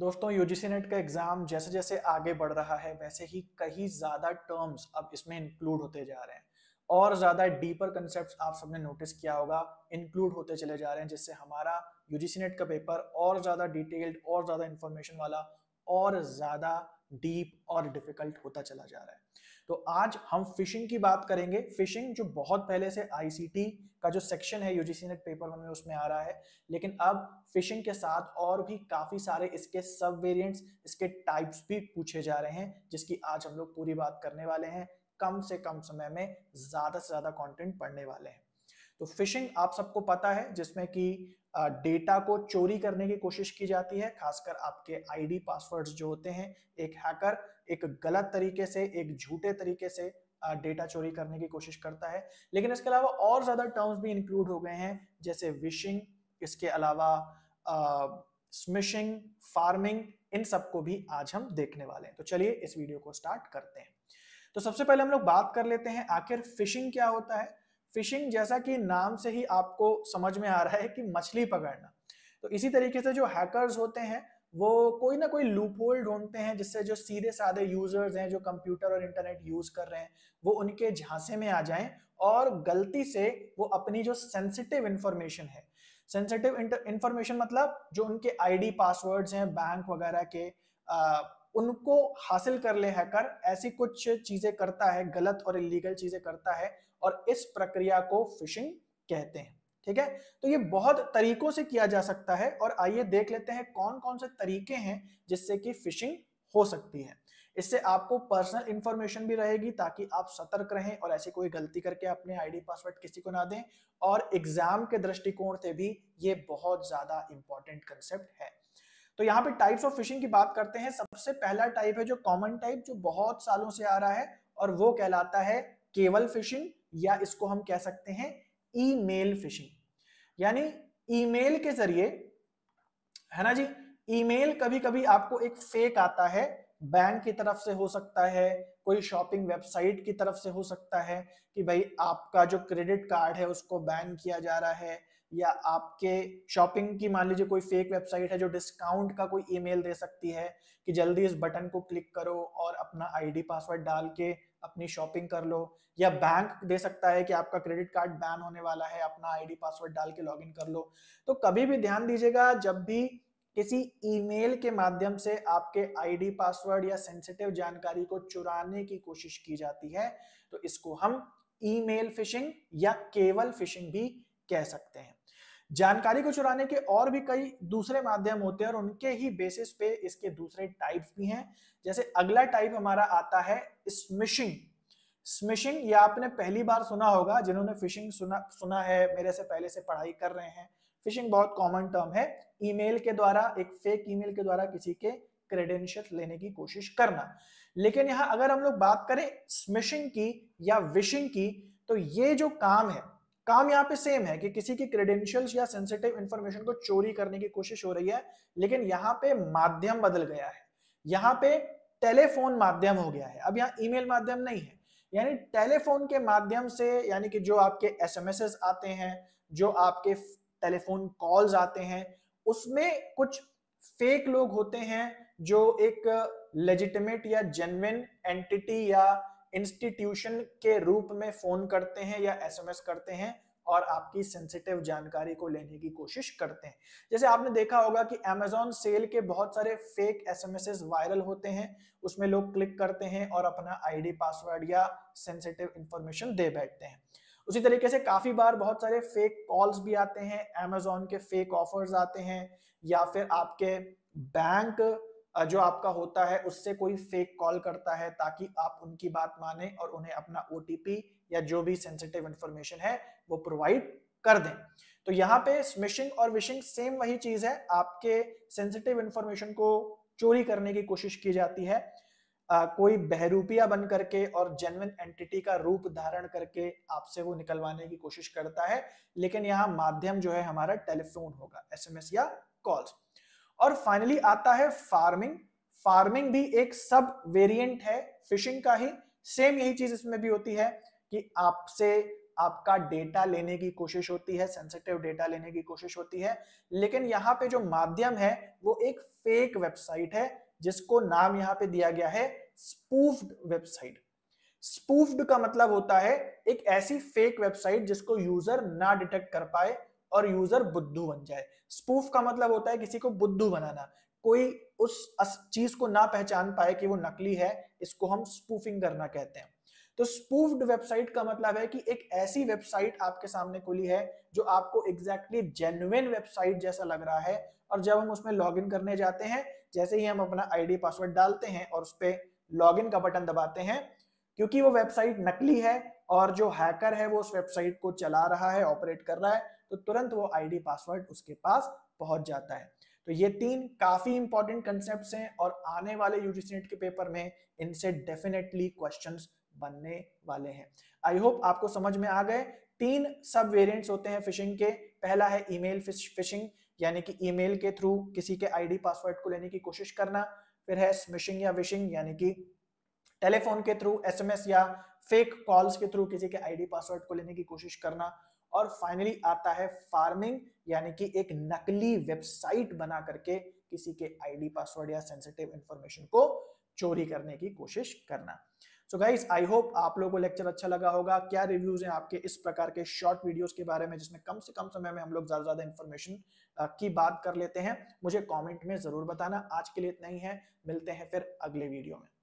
दोस्तों UGC net का exam जैसे जैसे आगे बढ़ रहा है वैसे ही कहीं ज्यादा टर्म्स अब इसमें इंक्लूड होते जा रहे हैं और ज्यादा डीपर कंसेप्ट आप सबने नोटिस किया होगा इंक्लूड होते चले जा रहे हैं जिससे हमारा यूजीसी नेट का पेपर और ज्यादा डिटेल्ड और ज्यादा इंफॉर्मेशन वाला और ज्यादा डीप और डिफिकल्ट होता चला जा रहा है तो आज हम फिशिंग की बात करेंगे फिशिंग जो बहुत पहले से आईसीटी का जो सेक्शन है यूजीसी नेट पेपर वन में उसमें आ रहा है लेकिन अब फिशिंग के साथ और भी काफी सारे इसके सब वेरिएंट्स इसके टाइप्स भी पूछे जा रहे हैं जिसकी आज हम लोग पूरी बात करने वाले हैं कम से कम समय में ज्यादा से ज्यादा कॉन्टेंट पढ़ने वाले हैं तो फिशिंग आप सबको पता है जिसमें कि डेटा को चोरी करने की कोशिश की जाती है खासकर आपके आईडी पासवर्ड्स जो होते हैं एक हैकर एक गलत तरीके से एक झूठे तरीके से डेटा चोरी करने की कोशिश करता है लेकिन इसके अलावा और ज़्यादा टर्म्स भी इंक्लूड हो गए हैं जैसे विशिंग इसके अलावा स्मिशिंग फार्मिंग इन सबको भी आज हम देखने वाले हैं तो चलिए इस वीडियो को स्टार्ट करते हैं तो सबसे पहले हम लोग बात कर लेते हैं आखिर फिशिंग क्या होता है फिशिंग जैसा कि नाम से ही आपको समझ में आ रहा है कि मछली पकड़ना तो इसी तरीके से जो हैकर्स होते हैं वो कोई ना कोई लूप ढूंढते हैं जिससे जो सीधे साधे यूजर्स हैं जो कंप्यूटर और इंटरनेट यूज कर रहे हैं वो उनके झांसे में आ जाएं और गलती से वो अपनी जो सेंसिटिव इंफॉर्मेशन है सेंसिटिव इंफॉर्मेशन मतलब जो उनके आईडी पासवर्ड्स हैं बैंक वगैरह के आ, उनको हासिल कर ले हैकर ऐसी कुछ चीजें करता है गलत और इलीगल चीजें करता है और इस प्रक्रिया को फिशिंग कहते हैं ठीक है तो ये बहुत तरीकों से किया जा सकता है और आइए देख लेते हैं कौन कौन से तरीके हैं जिससे कि फिशिंग हो सकती है इससे आपको पर्सनल इंफॉर्मेशन भी रहेगी ताकि आप सतर्क रहें और ऐसी कोई गलती करके अपने आईडी पासवर्ड किसी को ना दें और एग्जाम के दृष्टिकोण से भी ये बहुत ज्यादा इंपॉर्टेंट कंसेप्ट है तो यहाँ पे टाइप्स ऑफ फिशिंग की बात करते हैं सबसे पहला टाइप है जो कॉमन टाइप जो बहुत सालों से आ रहा है और वो कहलाता है केवल फिशिंग या इसको हम कह सकते हैं ईमेल फिशिंग यानी ईमेल के जरिए है ना जी ईमेल कभी कभी आपको एक फेक आता है बैंक की तरफ से हो सकता है कोई शॉपिंग वेबसाइट की तरफ से हो सकता है कि भाई आपका जो क्रेडिट कार्ड है उसको बैन किया जा रहा है या आपके शॉपिंग की मान लीजिए कोई फेक वेबसाइट है जो डिस्काउंट का कोई ईमेल दे सकती है कि जल्दी इस बटन को क्लिक करो और अपना आईडी पासवर्ड डाल के अपनी शॉपिंग कर लो या बैंक दे सकता है कि आपका क्रेडिट कार्ड बैन होने वाला है अपना आईडी पासवर्ड डाल के लॉगिन कर लो तो कभी भी ध्यान दीजिएगा जब भी किसी ईमेल के माध्यम से आपके आईडी पासवर्ड या सेंसिटिव जानकारी को चुराने की कोशिश की जाती है तो इसको हम ईमेल फिशिंग या केवल फिशिंग भी कह सकते हैं जानकारी को चुराने के और भी कई दूसरे माध्यम होते हैं और उनके ही बेसिस पे इसके दूसरे टाइप्स भी हैं जैसे अगला टाइप हमारा आता है स्मिशिंग स्मिशिंग ये आपने पहली बार सुना होगा जिन्होंने फिशिंग सुना सुना है मेरे से पहले से पढ़ाई कर रहे हैं फिशिंग बहुत कॉमन टर्म है ईमेल के द्वारा एक फेक ईमेल के द्वारा किसी के क्रेडेंशियल लेने की कोशिश करना लेकिन यहाँ अगर हम लोग बात करें स्मिशिंग की या विशिंग की तो ये जो काम है काम यहाँ पे सेम है कि किसी की क्रेडेंशियल्स या सेंसिटिव इंफॉर्मेशन को चोरी करने की कोशिश हो रही है लेकिन यहाँ पे माध्यम बदल गया है यहाँ पे टेलीफोन माध्यम हो गया है अब यहाँ ईमेल माध्यम नहीं है यानी टेलीफोन के माध्यम से यानी कि जो आपके एस आते हैं जो आपके टेलीफोन कॉल्स आते हैं उसमें कुछ फेक लोग होते हैं जो एक लेजिटिमेट या जेनविन एंटिटी या इंस्टीट्यूशन के रूप में फोन करते हैं या एसएमएस करते हैं और आपकी सेंसिटिव जानकारी को लेने की कोशिश करते हैं जैसे आपने देखा होगा कि अमेजोन सेल के बहुत सारे फेक एस वायरल होते हैं उसमें लोग क्लिक करते हैं और अपना आईडी पासवर्ड या सेंसिटिव इंफॉर्मेशन दे बैठते हैं उसी तरीके से काफी बार बहुत सारे फेक कॉल्स भी आते हैं अमेजोन के फेक ऑफर्स आते हैं या फिर आपके बैंक जो आपका होता है उससे कोई फेक कॉल करता है ताकि आप उनकी बात माने और उन्हें अपना ओ या जो भी सेंसिटिव इंफॉर्मेशन है वो प्रोवाइड कर दें तो यहाँ पे स्मिशिंग और विशिंग सेम वही चीज है आपके सेंसिटिव इंफॉर्मेशन को चोरी करने की कोशिश की जाती है आ, कोई बहरूपिया बन करके और जेनविन एंटिटी का रूप धारण करके आपसे वो निकलवाने की कोशिश करता है लेकिन यहाँ माध्यम जो है हमारा टेलीफोन होगा एसएमएस या कॉल्स और फाइनली आता है फार्मिंग फार्मिंग भी एक सब वेरिएंट है फिशिंग का ही सेम यही चीज इसमें भी होती है कि आपसे आपका डेटा लेने की कोशिश होती है सेंसिटिव डेटा लेने की कोशिश होती है लेकिन यहाँ पे जो माध्यम है वो एक फेक वेबसाइट है जिसको नाम यहाँ पे दिया गया है स्पूफ्ड वेबसाइट स्पूफ्ड का मतलब होता है एक ऐसी फेक वेबसाइट जिसको यूजर ना डिटेक्ट कर पाए और यूजर बुद्धू बन जाए स्पूफ का मतलब होता है किसी को बुद्धू बनाना कोई उस चीज को ना पहचान पाए कि वो नकली है इसको हम स्पूफिंग करना कहते हैं तो स्पूफ्ड वेबसाइट का मतलब है कि एक ऐसी वेबसाइट आपके सामने खुली है जो आपको एग्जैक्टली जेन्युन वेबसाइट जैसा लग रहा है और जब हम उसमें लॉगिन करने जाते हैं जैसे ही हम अपना आईडी पासवर्ड डालते हैं और उस पर लॉगिन का बटन दबाते हैं क्योंकि वो वेबसाइट नकली है और जो हैकर है वो उस वेबसाइट को चला रहा है ऑपरेट कर रहा है तो तुरंत वो आईडी पासवर्ड उसके पास पहुंच जाता है तो ये तीन काफी इंपॉर्टेंट कंसेप्ट हैं और आने वाले यूजीसीट के पेपर में इनसे डेफिनेटली क्वेश्चन बनने वाले हैं आई होप आपको समझ में आ गए तीन सब वेरियंट होते हैं फिशिंग के पहला है ईमेल फिशिंग यानी कि ईमेल के थ्रू किसी के आईडी पासवर्ड को लेने की कोशिश करना फिर है स्मिशिंग या विशिंग यानी कि टेलीफोन के थ्रू एसएमएस या फेक कॉल्स के थ्रू किसी के आईडी पासवर्ड को लेने की कोशिश करना और फाइनली आता है फार्मिंग यानी कि एक नकली वेबसाइट बना करके किसी के आईडी पासवर्ड या सेंसिटिव इंफॉर्मेशन को चोरी करने की कोशिश करना सो गाइस आई होप आप लोगों को लेक्चर अच्छा लगा होगा क्या रिव्यूज हैं आपके इस प्रकार के शॉर्ट वीडियोस के बारे में जिसमें कम से कम समय में हम लोग ज्यादा ज्यादा इन्फॉर्मेशन की बात कर लेते हैं मुझे कमेंट में जरूर बताना आज के लिए इतना ही है मिलते हैं फिर अगले वीडियो में